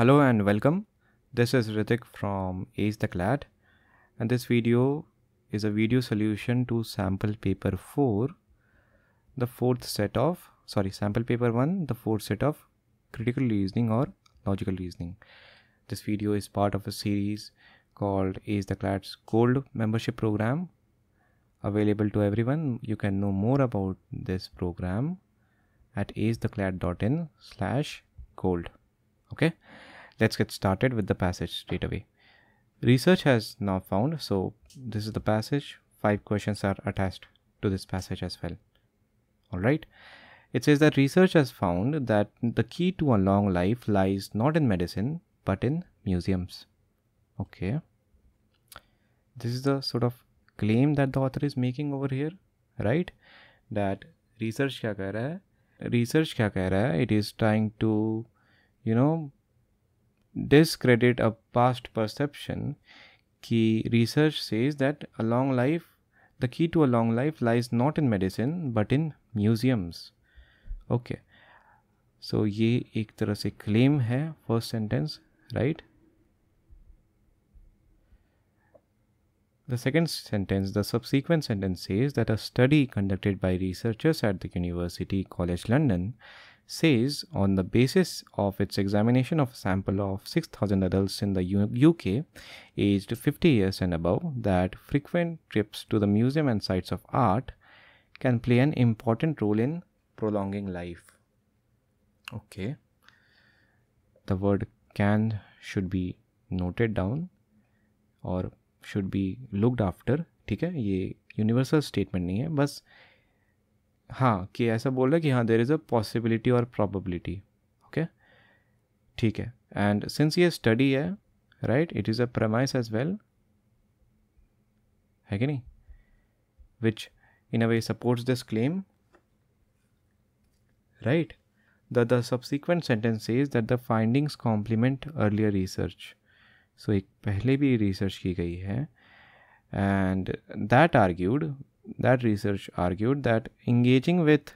Hello and welcome. This is Ritik from Ace the Clad and this video is a video solution to sample paper 4 the fourth set of sorry sample paper 1 the fourth set of critical reasoning or logical reasoning. This video is part of a series called Ace the Clad's Gold membership program available to everyone. You can know more about this program at acetheclad.in slash gold okay let's get started with the passage straight away research has now found so this is the passage five questions are attached to this passage as well all right it says that research has found that the key to a long life lies not in medicine but in museums okay this is the sort of claim that the author is making over here right that research kya keh raha hai research kya keh raha hai it is trying to you know discredit a past perception key research says that a long life the key to a long life lies not in medicine but in museums okay so ये एक तरह से claim है first sentence The second sentence, the subsequent sentence says that a study conducted by researchers at the University College London says on the basis of its examination of a sample of 6,000 adults in the UK aged 50 years and above that frequent trips to the museum and sites of art can play an important role in prolonging life. Okay. The word can should be noted down or should be looked after ठीक है ये universal statement नहीं है बस हाँ कि ऐसा बोल रहे कि हाँ देर इज़ अ पॉसिबिलिटी और प्रॉबिलिटी ओके ठीक है एंड सिंस ये स्टडी है right it is a premise as well है कि नहीं which in a way supports this claim right the the subsequent sentence is that the findings complement earlier research so एक पहले भी रिसर्च की गई है and that argued that research argued that engaging with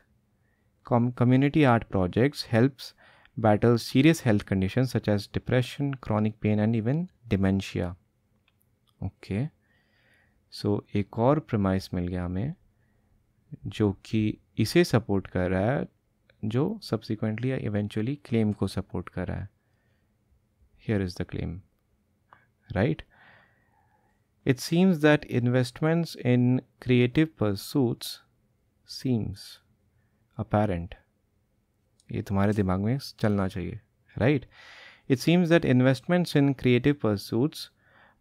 com- community art projects helps battle serious health conditions such as depression, chronic pain, and even dementia. Okay, so a core premise mil gaya hame, jo ki ise support kar raha hai, jo subsequently या eventually claim ko support kar raha hai. Here is the claim, right? It seems that investments in creative pursuits seems apparent. ये तुम्हारे दिमाग में चलना चाहिए right it seems that investments in creative pursuits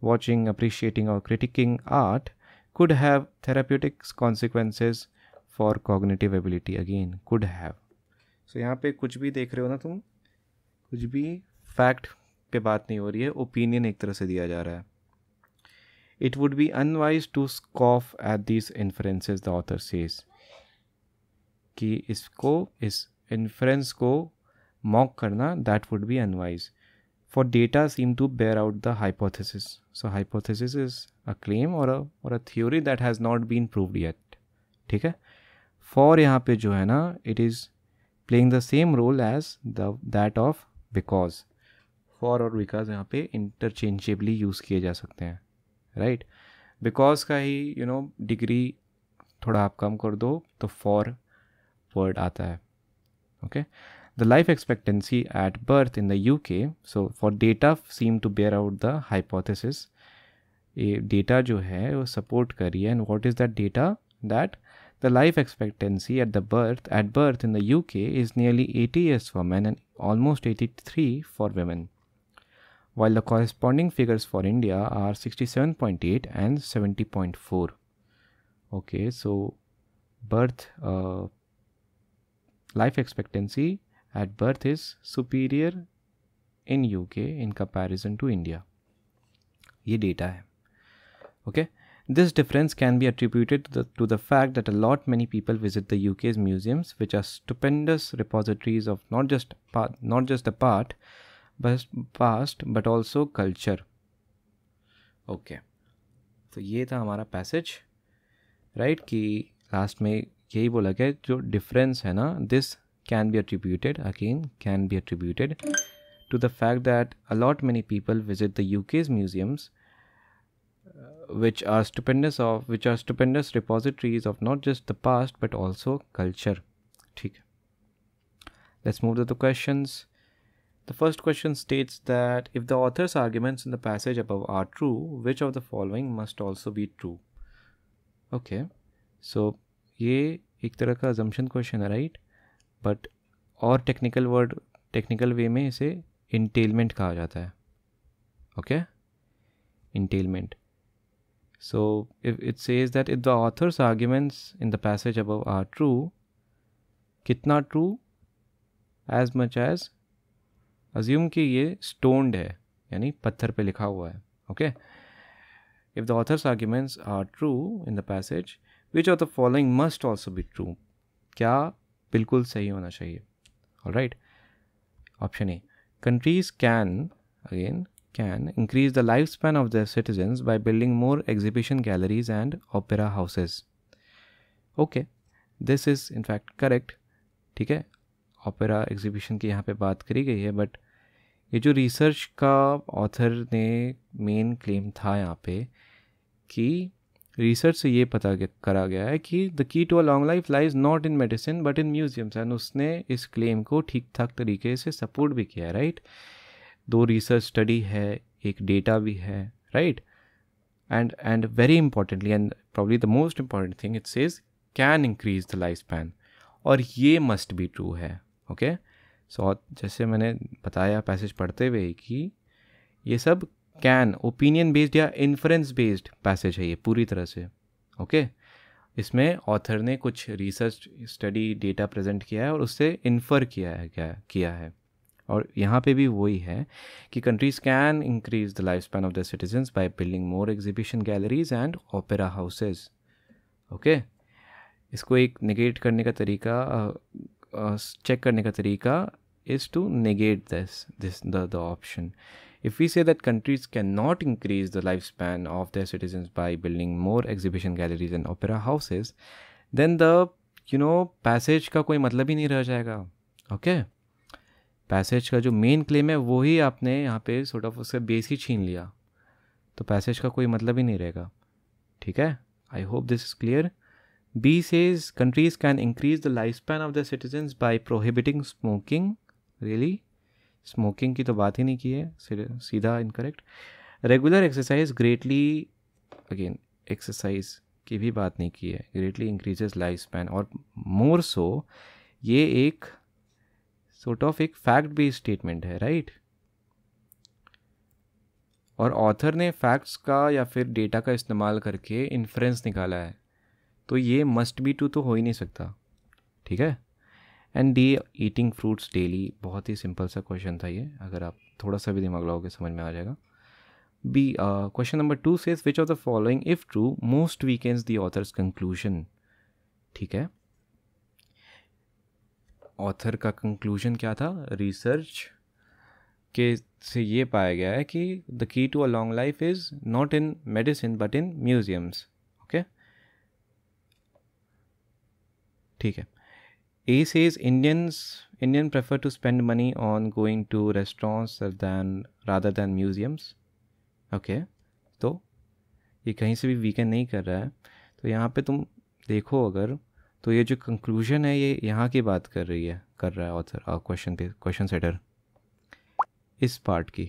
watching, appreciating, or critiquing art could have therapeutic consequences for cognitive ability. Again, could have. So यहाँ पे कुछ भी देख रहे हो ना तुम कुछ भी फैक्ट पे बात नहीं हो रही है ओपिनियन एक तरह से दिया जा रहा है It would be unwise to scoff at these inferences, the author says. कि इसको इस इन्फ्रेंस को मॉक करना that would be unwise for data seem to bear out the hypothesis so hypothesis is a claim और a theory that has not been proved yet ठीक है for यहाँ पे जो है ना it is playing the same role as the that of because for और because यहाँ पे इंटरचेंजेबली यूज़ किए जा सकते हैं राइट बिकॉज का ही यू नो डिग्री थोड़ा आप कम कर दो तो फॉर वर्ड आता है okay the life expectancy at birth in the you UK so for data seem to bear out the hypothesis ये डेटा जो है वो सपोर्ट कर रही है and what is that data that the life expectancy at the birth at birth in the you UK is nearly eighty years for man and almost eighty three for women while the corresponding figures for India are 67.8 and 70.4. Okay, so birth uh, life expectancy at birth is superior in UK in comparison to India. ये data है. Okay. This difference can be attributed to the, to the fact that a lot many people visit the UK's museums, which are stupendous repositories of not just part, not just the part, बस past but also culture okay तो ये था हमारा passage right कि last में यही बोला गया जो डिफरेंस है ना this can be attributed again can be attributed to the fact that a lot many people visit the UK's museums which are stupendous of which are stupendous repositories of not just the past but also culture ठीक let's move the question The first question states that if the author's arguments in the passage above are true, which of the following must also be true? Okay, so ये एक तरह का assumption question है right? But और technical word technical way में इसे entailment कहा जाता है okay entailment so if it says that if the author's arguments in the passage above are true kitna true as much as assume कि ये stoned है यानी पत्थर पे लिखा हुआ है okay if the authors arguments are true in the passage which are the following must also be true क्या बिल्कुल सही होना चाहिए और right option A countries can again can increase the life span of the citizens by building more exhibition galleries and opera houses okay this is in fact correct ठीक है opera exhibition की यहाँ पे बात करी गई है बट ये जो रिसर्च का ऑथर ने मेन क्लेम था यहाँ पे कि रिसर्च से ये पता करा गया है कि the key to a long life lies not in medicine but in museums and उसने इस क्लेम को ठीक ठाक तरीके से सपोर्ट भी किया है राइट दो रिसर्च स्टडी है एक डेटा भी है right and and very importantly and probably the most important thing it's is can increase the life span और ये मस्ट बी ट्रू है ओके सो जैसे मैंने बताया पैसेज पढ़ते हुए कि ये सब कैन ओपिनियन बेस्ड या इन्फ्रेंस बेस्ड पैसेज है ये पूरी तरह से ओके okay? इसमें ऑथर ने कुछ रिसर्च स्टडी डेटा प्रेजेंट किया है और उससे इन्फर किया है क्या किया है और यहाँ पे भी वही है कि countries can increase the life span of the citizens by building more exhibition galleries and opera houses okay इसको एक निगेट करने का तरीका चेक करने का तरीका is to negate this this the option if we say that countries can not increase the life span of their citizen by building more exhibition galleries and opera houses then the you know passage का कोई मतलब ही नहीं रह जाएगा okay passage का जो main claim है वो ही आपने यहाँ पे सोट ऑफ उसका बेस ही छीन लिया तो पैसेज का कोई मतलब ही नहीं रहेगा ठीक है I hope this is clear B says countries can increase the lifespan of their citizens by prohibiting smoking. Really? Smoking की तो बात ही नहीं की है सीधा incorrect. Regular exercise greatly again exercise की भी बात नहीं की है greatly increases lifespan स्पैन और मोर सो ये एक सोर्ट ऑफ एक फैक्ट बेस्ड स्टेटमेंट है राइट और ऑथर ने फैक्ट्स का या फिर डेटा का इस्तेमाल करके इन्फ्रेंस निकाला है तो ये मस्ट बी टू तो हो ही नहीं सकता ठीक है and D eating fruits daily बहुत ही सिंपल सा क्वेश्चन था ये अगर आप थोड़ा सा भी दिमाग लाओगे समझ में आ जाएगा B question number two say which of the following if true most weakens the authors conclusion ठीक है ऑथर का कंक्लूजन क्या था रिसर्च के से ये पाया गया है कि the key to a long life is not in medicine but in museums okay ठीक है A says Indians Indian prefer to spend money on going to restaurants than rather than museums okay तो ये कहीं से भी weekend नहीं कर रहा है तो यहाँ पे तुम देखो अगर तो ये जो कंक्लूजन है ये यहाँ की बात कर रही है कर रहा है ऑथर क्वेश्चन uh, के क्वेश्चन सेटर इस पार्ट की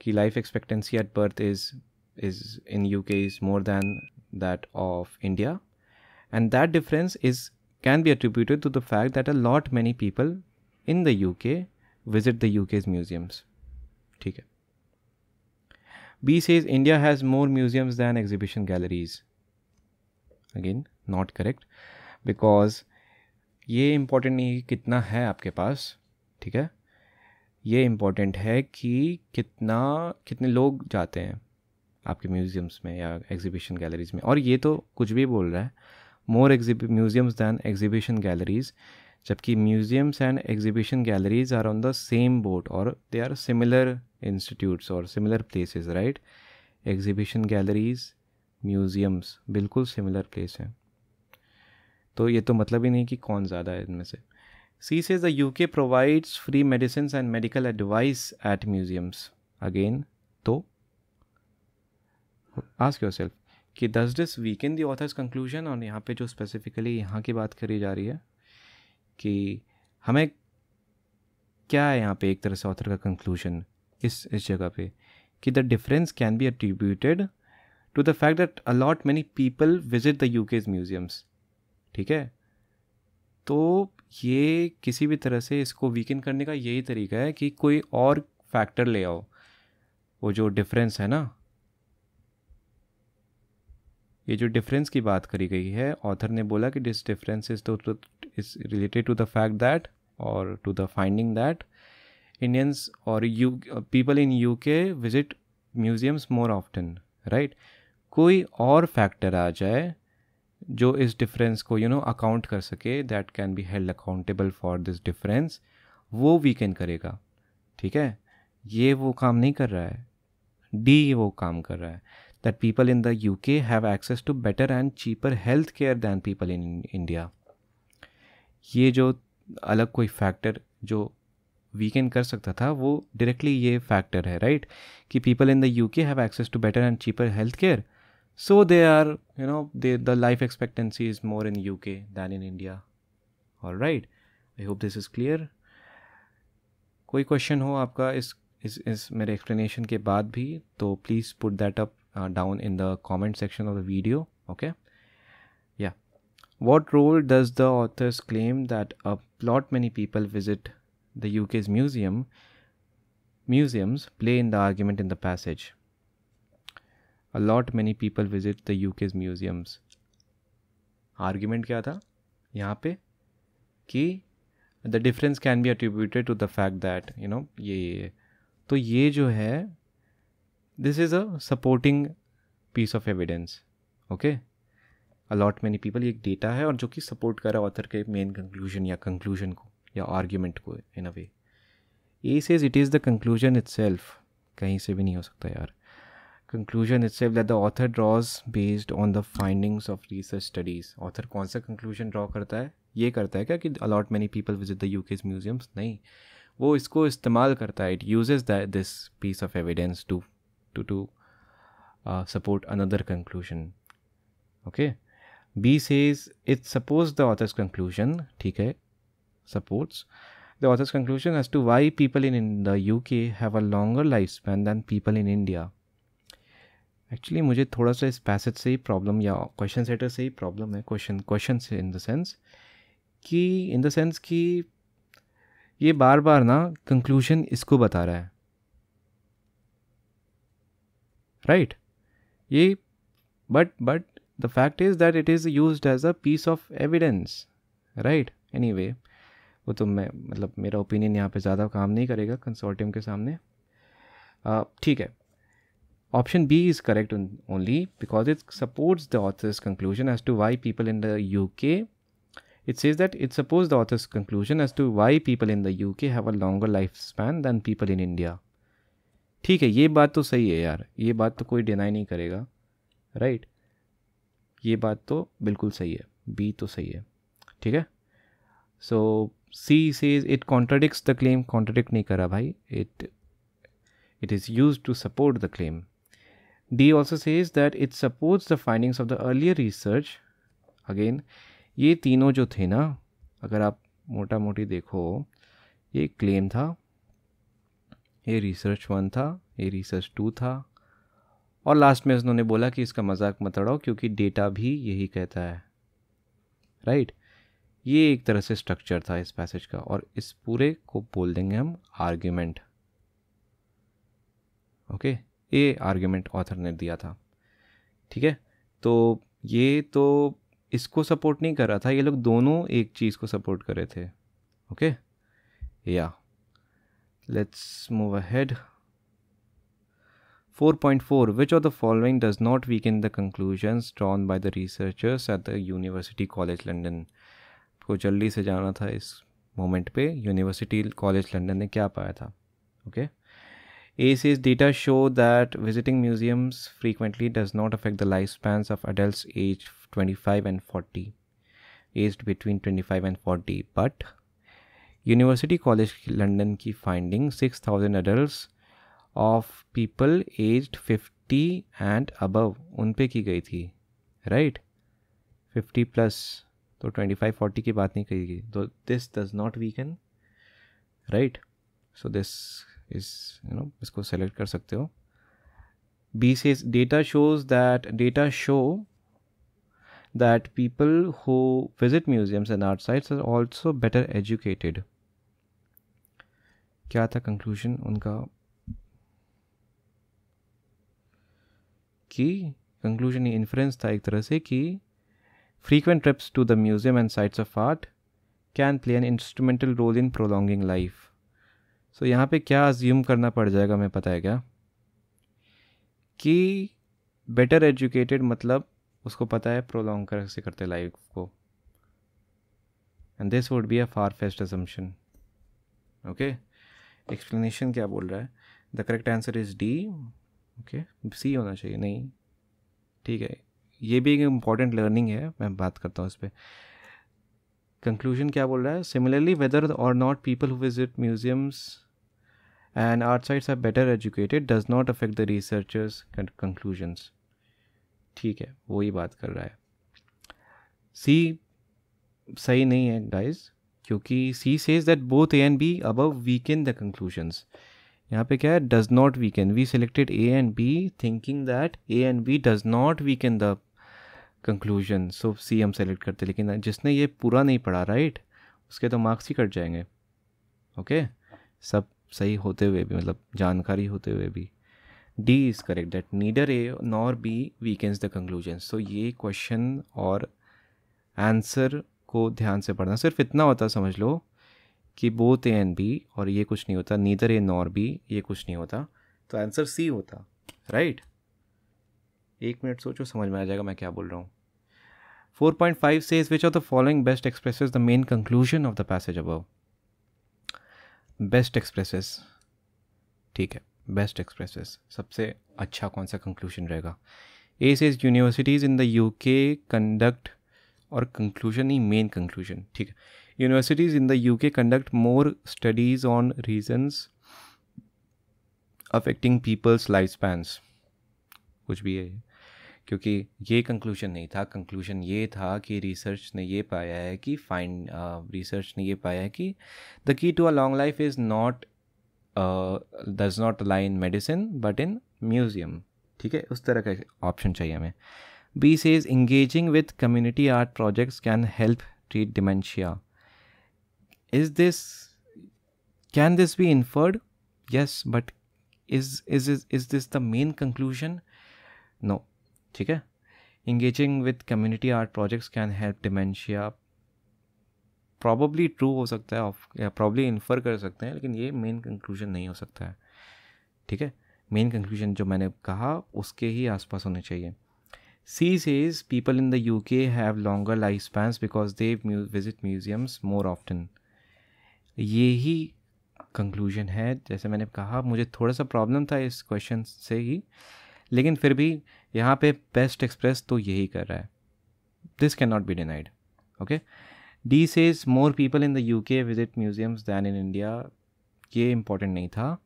कि life expectancy at birth is is in UK is more than that of India and that difference is can be attributed to the fact that a lot many people in the UK visit the UK's museums. ठीक है B says India has more museums than exhibition galleries. Again, not correct because ये important नहीं है कि कितना है आपके पास ठीक है ये इम्पोर्टेंट है कि कितना कितने लोग जाते हैं आपके म्यूज़ियम्स में या एग्जीबिशन गैलरीज में और ये तो कुछ भी बोल रहा है more more museums than exhibition galleries जबकि museums and exhibition galleries are on the same boat और दे आर सिमिलर इंस्टीट्यूट्स और similar places right exhibition galleries museums बिल्कुल सिमिलर प्लेस हैं तो ये तो मतलब ही नहीं कि कौन ज़्यादा है इनमें से C say the you UK provides free medicine and medical advice at museums again तो आस्क योर सेल्फ कि does this weaken the authors conclusion और यहाँ पे जो स्पेसिफिकली यहाँ की बात करी जा रही है कि हमें क्या है यहाँ पे एक तरह से ऑथर का कंक्लूजन इस इस जगह पे कि the difference can be attributed to the fact that a lot many people visit the UK museums ठीक है तो ये किसी भी तरह से इसको वीकेंड करने का यही तरीका है कि कोई और फैक्टर ले आओ वो जो डिफरेंस है ना ये जो डिफरेंस की बात करी गई है ऑथर ने बोला कि this difference is is related to the fact that और to the finding that Indians और यू पीपल इन यू के visit museums more often right कोई और फैक्टर आ जाए जो इस डिफरेंस को यू नो अकाउंट कर सके that can be held accountable for this difference वो वीकेंड करेगा ठीक है ये वो काम नहीं कर रहा है डी वो काम कर रहा है that people in the UK have access to better and cheaper health care than people in India. ये जो अलग कोई फैक्टर जो वीकेंड कर सकता था वो डायरेक्टली ये फैक्टर है राइट कि पीपल इन द यू के have access to better and cheaper health care so they are you know they the life expectancy is more in UK than in India और right I hope this is clear कोई question हो आपका इस इस इस मेरे explanation के बाद भी तो please put that up uh, down in the comment section of the video okay yeah what role does the author's claim that a lot many people visit the uk's museum museums play in the argument in the passage a lot many people visit the uk's museums argument kya tha yahan pe ki can be attributed to the fact that you know no ये तो ये जो है this is a supporting piece of evidence okay a lot many people ये एक data है और जो कि सपोर्ट कर रहा है ऑथर के मेन कंक्लूजन या कंक्लूजन को या आर्ग्यूमेंट को in a way A says it is the conclusion itself कहीं से भी नहीं हो सकता यार conclusion itself that the author draws based on the findings of research studies author कौन सा कंक्लूजन ड्रॉ करता है ये करता है क्या कि a lot many people visit the UK's museums नहीं वो इसको इस्तेमाल करता है it uses this piece of evidence to to, to uh, support another conclusion. Okay. B says it supports the author's conclusion. Okay. Supports the author's conclusion as to why people in, in the UK have a longer lifespan than people in India. Actually मुझे थोड़ा सा इस passage से ही problem या question setter से ही problem है क्वेश्चन क्वेश्चन से इन द सेंस कि इन द सेंस कि ये बार बार ना कंक्लूजन इसको बता रहा है right yeah but but the fact is that it is used as a piece of evidence right anyway वो तो मैं मतलब मेरा ओपिनियन यहाँ पे ज़्यादा काम नहीं करेगा कंसोर्टियम के सामने ठीक है Option B is correct only because it supports the author's conclusion as to why people in the UK. It says that it supports the author's conclusion as to why people in the UK have a longer lifespan than people in India. ठीक है ये बात तो सही है यार ये बात तो कोई डिनाई नहीं करेगा राइट ये बात तो बिल्कुल सही है बी तो सही है ठीक है so C says it contradicts the claim contradict नहीं करा भाई it it is use to support the claim D also says that it supports the findings of the earlier research again ये तीनों जो थे ना अगर आप मोटा मोटी देखो ये क्लेम था ये रिसर्च वन था ये रिसर्च टू था और लास्ट में उन्होंने बोला कि इसका मजाक मत उड़ाओ क्योंकि डेटा भी यही कहता है राइट right? ये एक तरह से स्ट्रक्चर था इस पैसेज का और इस पूरे को बोल देंगे हम आर्ग्यूमेंट ओके ये आर्ग्यूमेंट ऑथर ने दिया था ठीक है तो ये तो इसको सपोर्ट नहीं कर रहा था ये लोग दोनों एक चीज़ को सपोर्ट कर रहे थे ओके या let's move ahead 4.4 which of the following does not weaken the conclusions drawn by the researchers at the university college london ko jaldi se jana tha is moment pe university college london ne kya paya tha okay AC's data show that visiting museums frequently does not affect the lifespans of adults aged 25 and 40 aged between 25 and 40 but University College London की finding 6000 adults of people aged 50 and above उन पे की गई थी right right? 50 plus तो 25 40 की बात नहीं कही गई तो this does not weaken right so this is you know इसको सेलेक्ट कर सकते हो B say data shows that data show that people who visit museums and art sites are also better educated क्या था कंक्लूजन उनका कि conclusion influence था एक तरह से कि frequent trips to the museum and sites of art can play an instrumental role in prolonging life so यहाँ पे क्या अज्यूम करना पड़ जाएगा हमें पता है क्या कि बेटर एजुकेटेड मतलब उसको पता है प्रोलॉन्ग कर से करते लाइफ को and this would be a far fetched assumption okay explanation क्या बोल रहा है the correct answer is D okay C होना चाहिए नहीं ठीक है ये भी एक इम्पॉर्टेंट लर्निंग है मैं बात करता हूँ इस पर कंक्लूजन क्या बोल रहा है सिमिलरली वेदर और not people who visit museums and art sites are better educated does not affect the researchers conclusions ठीक है वही बात कर रहा है सी सही नहीं है गाइज क्योंकि C says that both A and B above in the conclusions यहाँ पे क्या है does not weaken we selected A and B thinking that A and B does not weaken the conclusion so C हम select करते लेकिन जिसने ये पूरा नहीं पढ़ा राइट उसके तो मार्क्स ही कट जाएंगे ओके okay? सब सही होते हुए भी मतलब जानकारी होते हुए भी D is correct that neither A nor B weakens the conclusion so ये क्वेश्चन और आंसर को ध्यान से पढ़ना सिर्फ इतना होता समझ लो कि बोथ ए एन बी और ये कुछ नहीं होता नीदर ए नॉर बी ये कुछ नहीं होता तो आंसर सी होता राइट एक मिनट सोचो समझ में आ जाएगा मैं क्या बोल रहा हूँ फोर पॉइंट फाइव से is which are the following best expresses the main conclusion of the passage अब बेस्ट एक्सप्रेसेस ठीक है बेस्ट एक्सप्रेसेस सबसे अच्छा कौन सा कंक्लूजन रहेगा A says universities in the you K conduct और कंक्लूजन ही मेन कंक्लूजन ठीक है universities in the UK conduct more studies on reasons affecting people's life spans कुछ भी है क्योंकि ये कंक्लूजन नहीं था कंक्लूजन ये था कि रिसर्च ने ये पाया है कि फाइन रिसर्च uh, ने ये पाया है कि the key to a long life is not does not lie in medicine but in museum ठीक है उस तरह का ऑप्शन चाहिए हमें B is engaging with community art projects can help treat dementia is this can this be inferred yes but is is is is this the main conclusion no ठीक है engaging with community art projects can help dementia probably true हो सकता है probably infer कर सकते हैं लेकिन ये मेन कंक्लूजन नहीं हो सकता है ठीक है मेन कंक्लूजन जो मैंने कहा उसके ही आसपास होने चाहिए C people in the you के have longer life spans because they visit museums more often ये यही कंक्लूजन है जैसे मैंने कहा मुझे थोड़ा सा प्रॉब्लम था इस क्वेश्चन से ही लेकिन फिर भी यहाँ पे बेस्ट एक्सप्रेस तो यही कर रहा है this can not be denied okay D says more people in the you के visit museums than in India ये इम्पोर्टेंट नहीं था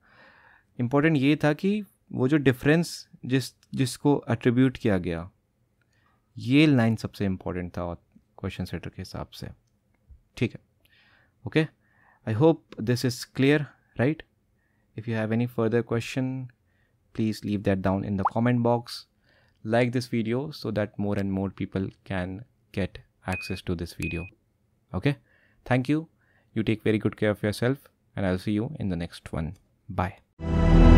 इम्पोर्टेंट ये था कि वो जो डिफरेंस जिस जिसको अट्रीब्यूट किया गया ये लाइन सबसे इम्पोर्टेंट था क्वेश्चन सेटर के हिसाब से ठीक है okay I hope this is clear right if you have any further question please leave that down in the comment box like this video so that more and more people can get access to this video okay thank you you take very good care of yourself and I see you in the next one bye